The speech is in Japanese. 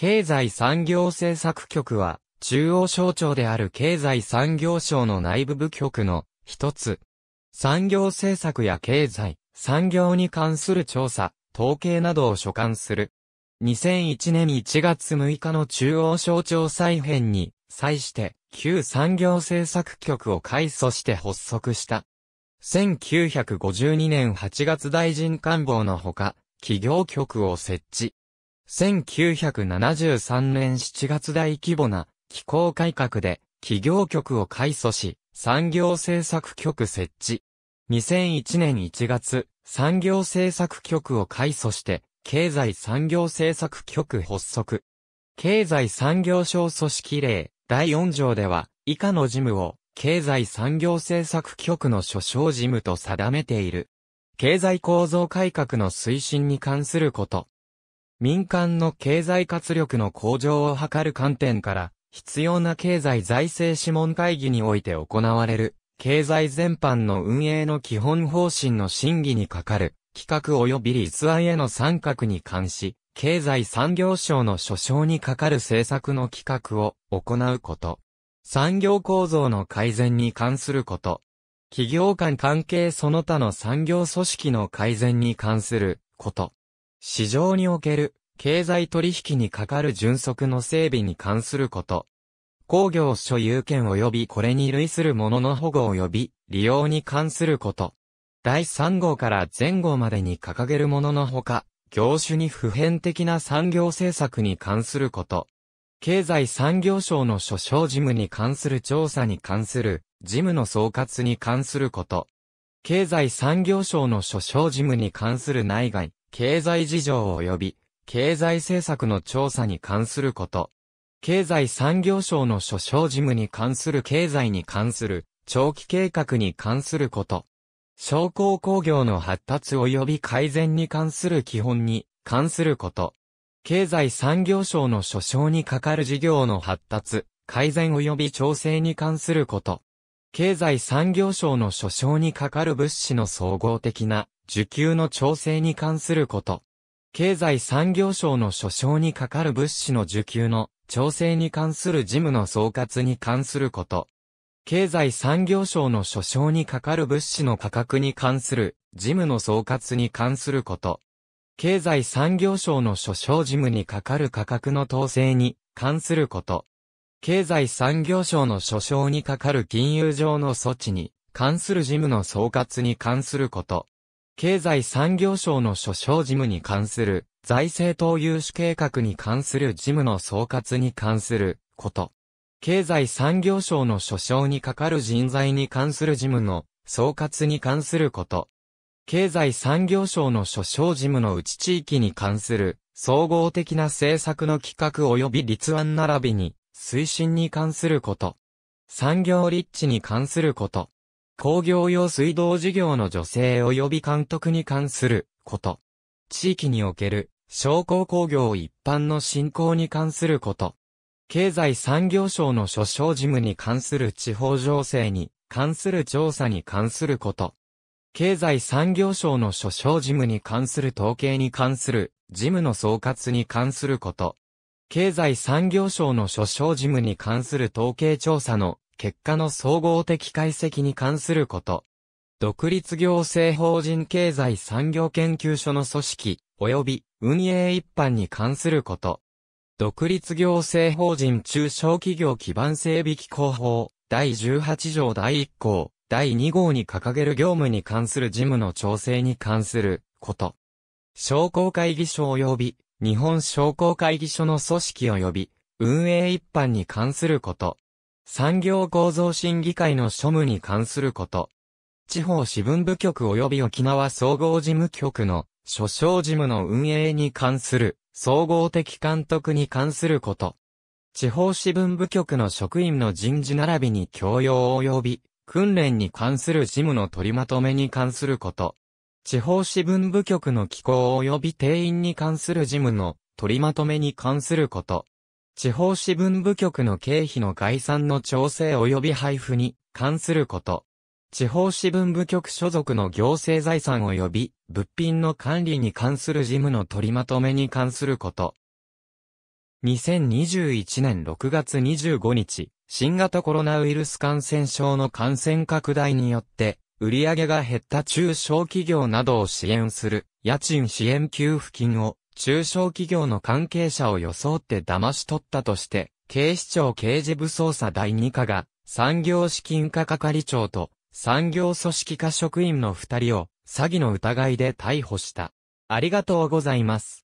経済産業政策局は、中央省庁である経済産業省の内部部局の一つ。産業政策や経済、産業に関する調査、統計などを所管する。2001年1月6日の中央省庁再編に、際して、旧産業政策局を改組して発足した。1952年8月大臣官房のほか、企業局を設置。1973年7月大規模な機構改革で企業局を改組し、産業政策局設置。2001年1月、産業政策局を改組して、経済産業政策局発足。経済産業省組織令第4条では、以下の事務を経済産業政策局の所掌事務と定めている。経済構造改革の推進に関すること。民間の経済活力の向上を図る観点から、必要な経済財政諮問会議において行われる、経済全般の運営の基本方針の審議にかかる、企画及び立案への参画に関し、経済産業省の所掌にかかる政策の企画を行うこと。産業構造の改善に関すること。企業間関係その他の産業組織の改善に関すること。市場における経済取引にかかる準則の整備に関すること。工業所有権及びこれに類するものの保護及び利用に関すること。第3号から前号までに掲げるもののほか、業種に普遍的な産業政策に関すること。経済産業省の所掌事務に関する調査に関する、事務の総括に関すること。経済産業省の所掌事務に関する内外、経済事情及び経済政策の調査に関すること。経済産業省の所掌事務に関する経済に関する、長期計画に関すること。商工工業の発達及び改善に関する基本に関すること。経済産業省の所掌に係る事業の発達、改善及び調整に関すること。経済産業省の所掌に係る物資の総合的な需給の調整に関すること。経済産業省の所掌にかかる物資の受給の調整に関する事務の総括に関すること。経済産業省の所掌にかかる物資の価格に関する事務の総括に関すること。経済産業省の所掌事務にかかる価格の統制に関すること。経済産業省の所掌にかかる金融上の措置に関する事務の総括に関すること。経済産業省の所掌事務に関する、財政投融資計画に関する事務の総括に関すること。経済産業省の所掌にかかる人材に関する事務の総括に関すること。経済産業省の所掌事務のうち地域に関する総合的な政策の企画及び立案並びに推進に関すること。産業立地に関すること。工業用水道事業の助成及び監督に関すること。地域における商工工業一般の振興に関すること。経済産業省の所掌事務に関する地方情勢に関する調査に関すること。経済産業省の所掌事務に関する統計に関する事務の総括に関すること。経済産業省の所掌事務に関する統計調査の結果の総合的解析に関すること。独立行政法人経済産業研究所の組織、及び運営一般に関すること。独立行政法人中小企業基盤整備機構法、第18条第1項、第2号に掲げる業務に関する事務の調整に関すること。商工会議所及び日本商工会議所の組織及び運営一般に関すること。産業構造審議会の庶務に関すること。地方支分部局及び沖縄総合事務局の所掌事務の運営に関する総合的監督に関すること。地方支分部局の職員の人事並びに教養及び訓練に関する事務の取りまとめに関すること。地方支分部局の機構及び定員に関する事務の取りまとめに関すること。地方支分部局の経費の概算の調整及び配布に関すること。地方支分部局所属の行政財産及び物品の管理に関する事務の取りまとめに関すること。2021年6月25日、新型コロナウイルス感染症の感染拡大によって、売上が減った中小企業などを支援する家賃支援給付金を中小企業の関係者を装って騙し取ったとして、警視庁刑事部捜査第2課が、産業資金課係長と、産業組織課職員の二人を、詐欺の疑いで逮捕した。ありがとうございます。